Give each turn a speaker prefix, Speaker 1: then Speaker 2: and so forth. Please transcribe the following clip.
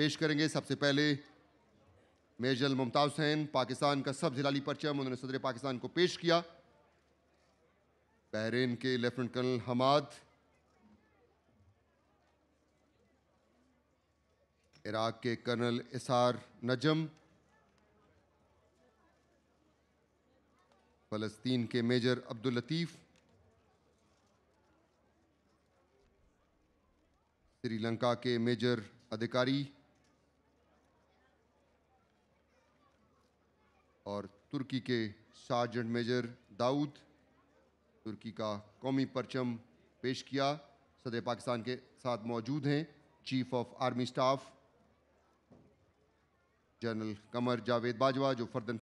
Speaker 1: पेश करेंगे सबसे पहले मेजर मुमताज़ हुसैन पाकिस्तान का सब जिलाली परचम उन्होंने सदर पाकिस्तान को पेश किया बहरीन के लेफ्टिनेंट कर्नल हमाद इराक के कर्नल इसार नजम फ़लस्तीन के मेजर अब्दुल लतीफ़ श्रीलंका के मेजर अधिकारी और तुर्की के सार्जेंट मेजर दाऊद तुर्की का कौमी परचम पेश किया सदर पाकिस्तान के साथ मौजूद हैं chief of army staff general Qamar Javed Bajwa जो फर्दन